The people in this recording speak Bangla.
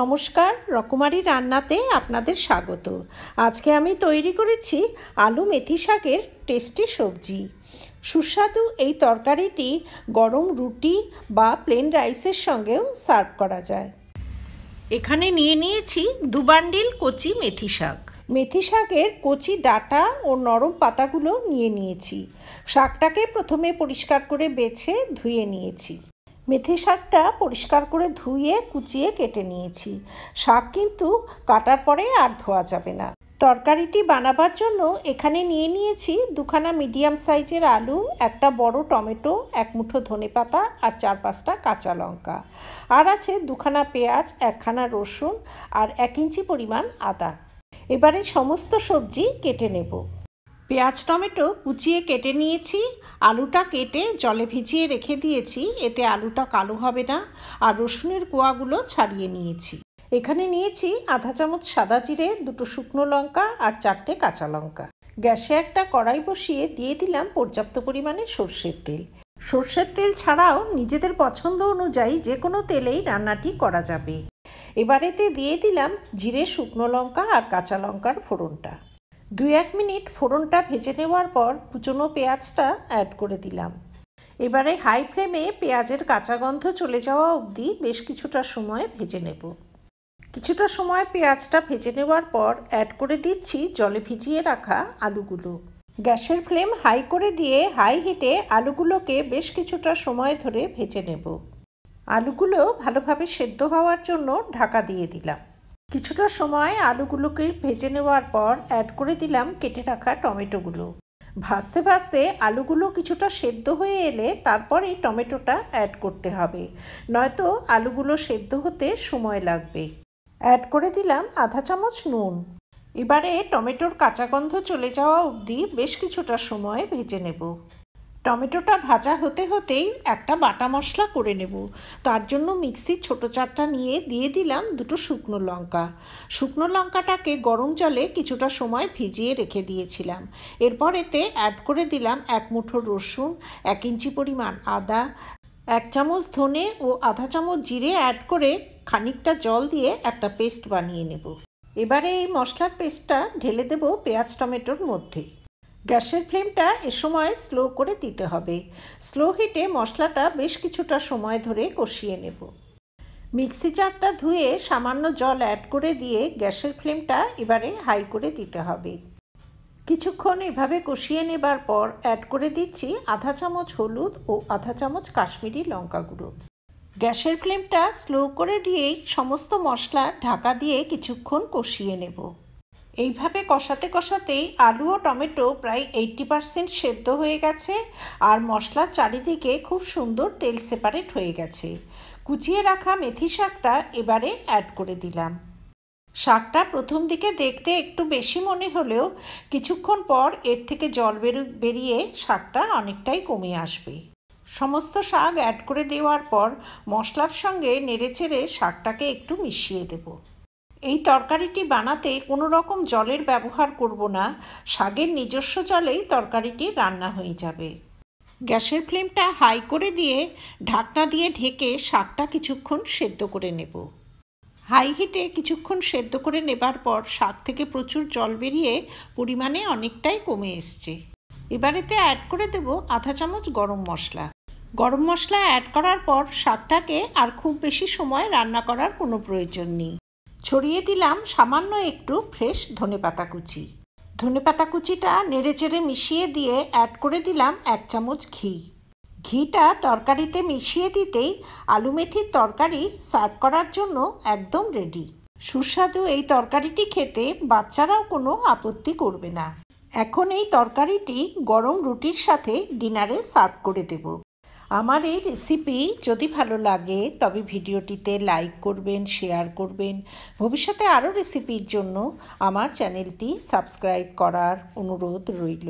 নমস্কার রকমারি রান্নাতে আপনাদের স্বাগত আজকে আমি তৈরি করেছি আলু মেথি শাকের টেস্টি সবজি সুস্বাদু এই তরকারিটি গরম রুটি বা প্লেন রাইসের সঙ্গেও সার্ভ করা যায় এখানে নিয়ে নিয়েছি দু বান্ডিল কচি মেথি শাক মেথি শাকের কচি ডাটা ও নরম পাতাগুলো নিয়ে নিয়েছি শাকটাকে প্রথমে পরিষ্কার করে বেছে ধুয়ে নিয়েছি মেথি শাকটা পরিষ্কার করে ধুয়ে কুচিয়ে কেটে নিয়েছি শাক কিন্তু কাটার পরে আর ধোয়া যাবে না তরকারিটি বানাবার জন্য এখানে নিয়ে নিয়েছি দুখানা মিডিয়াম সাইজের আলু একটা বড় টমেটো এক মুঠো ধনে পাতা আর চার পাঁচটা কাঁচা লঙ্কা আর আছে দুখানা পেঁয়াজ একখানা রসুন আর এক ইঞ্চি পরিমাণ আদা এবারে সমস্ত সবজি কেটে নেবো পেঁয়াজ টমেটো কুচিয়ে কেটে নিয়েছি আলুটা কেটে জলে ভিজিয়ে রেখে দিয়েছি এতে আলুটা কালো হবে না আর রসুনের কোয়াগুলো ছাড়িয়ে নিয়েছি এখানে নিয়েছি আধা চামচ সাদা জিরে দুটো শুকনো লঙ্কা আর চারটে কাঁচা লঙ্কা গ্যাসে একটা কড়াই বসিয়ে দিয়ে দিলাম পর্যাপ্ত পরিমাণে সর্ষের তেল সর্ষের তেল ছাড়াও নিজেদের পছন্দ অনুযায়ী যে কোনো তেলেই রান্নাটি করা যাবে এবারেতে দিয়ে দিলাম জিরে শুকনো লঙ্কা আর কাঁচা লঙ্কার ফোড়নটা দুই এক মিনিট ফোড়নটা ভেজে নেওয়ার পর কুচনো পেঁয়াজটা অ্যাড করে দিলাম এবারে হাই ফ্লেমে পেঁয়াজের কাঁচা গন্ধ চলে যাওয়া অবধি বেশ কিছুটা সময় ভেজে নেব কিছুটা সময় পেঁয়াজটা ভেজে নেওয়ার পর অ্যাড করে দিচ্ছি জলে ভিজিয়ে রাখা আলুগুলো গ্যাসের ফ্লেম হাই করে দিয়ে হাই হিটে আলুগুলোকে বেশ কিছুটা সময় ধরে ভেজে নেব আলুগুলো ভালোভাবে সেদ্ধ হওয়ার জন্য ঢাকা দিয়ে দিলাম কিছুটা সময় আলুগুলোকে ভেজে নেওয়ার পর অ্যাড করে দিলাম কেটে রাখা টমেটোগুলো ভাজতে ভাজতে আলুগুলো কিছুটা সেদ্ধ হয়ে এলে তারপর এই টমেটোটা অ্যাড করতে হবে নয়তো আলুগুলো সেদ্ধ হতে সময় লাগবে অ্যাড করে দিলাম আধা চামচ নুন এবারে টমেটোর কাঁচা গন্ধ চলে যাওয়া অবধি বেশ কিছুটা সময় ভেজে নেব টমেটোটা ভাজা হতে হতেই একটা বাটা মশলা করে নেব তার জন্য মিক্সির ছোটো চারটা নিয়ে দিয়ে দিলাম দুটো শুকনো লঙ্কা শুকনো লঙ্কাটাকে গরম জলে কিছুটা সময় ভিজিয়ে রেখে দিয়েছিলাম এরপর এতে অ্যাড করে দিলাম এক মুঠো রসুন এক ইঞ্চি পরিমাণ আদা এক চামচ ধনে ও আধা চামচ জিরে অ্যাড করে খানিকটা জল দিয়ে একটা পেস্ট বানিয়ে নেব এবারে এই মশলার পেস্টটা ঢেলে দেব পেঁয়াজ টমেটোর মধ্যে গ্যাসের ফ্লেমটা এ সময় স্লো করে দিতে হবে স্লো হিটে মশলাটা বেশ কিছুটা সময় ধরে কষিয়ে নেব মিক্সি জারটা ধুয়ে সামান্য জল অ্যাড করে দিয়ে গ্যাসের ফ্লেমটা এবারে হাই করে দিতে হবে কিছুক্ষণ এভাবে কষিয়ে নেবার পর অ্যাড করে দিচ্ছি আধা চামচ হলুদ ও আধা চামচ কাশ্মীরি লঙ্কা গুঁড়ো গ্যাসের ফ্লেমটা স্লো করে দিয়েই সমস্ত মশলা ঢাকা দিয়ে কিছুক্ষণ কষিয়ে নেব এইভাবে কষাতে কষাতেই আলু ও টমেটো প্রায় এইটটি পারসেন্ট সেদ্ধ হয়ে গেছে আর মশলার চারিদিকে খুব সুন্দর তেল সেপারেট হয়ে গেছে কুচিয়ে রাখা মেথি শাকটা এবারে অ্যাড করে দিলাম শাকটা প্রথম দিকে দেখতে একটু বেশি মনে হলেও কিছুক্ষণ পর এর থেকে জল বেরিয়ে শাকটা অনেকটাই কমে আসবে সমস্ত শাক অ্যাড করে দেওয়ার পর মশলার সঙ্গে নেড়েচেড়ে শাকটাকে একটু মিশিয়ে দেবো এই তরকারিটি বানাতে কোনো রকম জলের ব্যবহার করব না শাগের নিজস্ব জলেই তরকারিটি রান্না হয়ে যাবে গ্যাসের ফ্লেমটা হাই করে দিয়ে ঢাকনা দিয়ে ঢেকে শাকটা কিছুক্ষণ সেদ্ধ করে নেব হাই হিটে কিছুক্ষণ সেদ্ধ করে নেবার পর শাক থেকে প্রচুর জল বেরিয়ে পরিমাণে অনেকটাই কমে এসছে এবারেতে অ্যাড করে দেব আধা চামচ গরম মশলা গরম মশলা অ্যাড করার পর শাকটাকে আর খুব বেশি সময় রান্না করার কোনো প্রয়োজন নেই ছড়িয়ে দিলাম সামান্য একটু ফ্রেশ ধনেপাতা কুচি ধনেপাতা কুচিটা নেড়েচেড়ে মিশিয়ে দিয়ে অ্যাড করে দিলাম এক চামচ ঘি ঘিটা তরকারিতে মিশিয়ে দিতেই আলু মেথির তরকারি সার্ভ করার জন্য একদম রেডি সুস্বাদু এই তরকারিটি খেতে বাচ্চারাও কোনো আপত্তি করবে না এখন এই তরকারিটি গরম রুটির সাথে ডিনারে সার্ভ করে দেব আমার এই রেসিপি যদি ভালো লাগে তবে ভিডিওটিতে লাইক করবেন শেয়ার করবেন ভবিষ্যতে আরও রেসিপির জন্য আমার চ্যানেলটি সাবস্ক্রাইব করার অনুরোধ রইল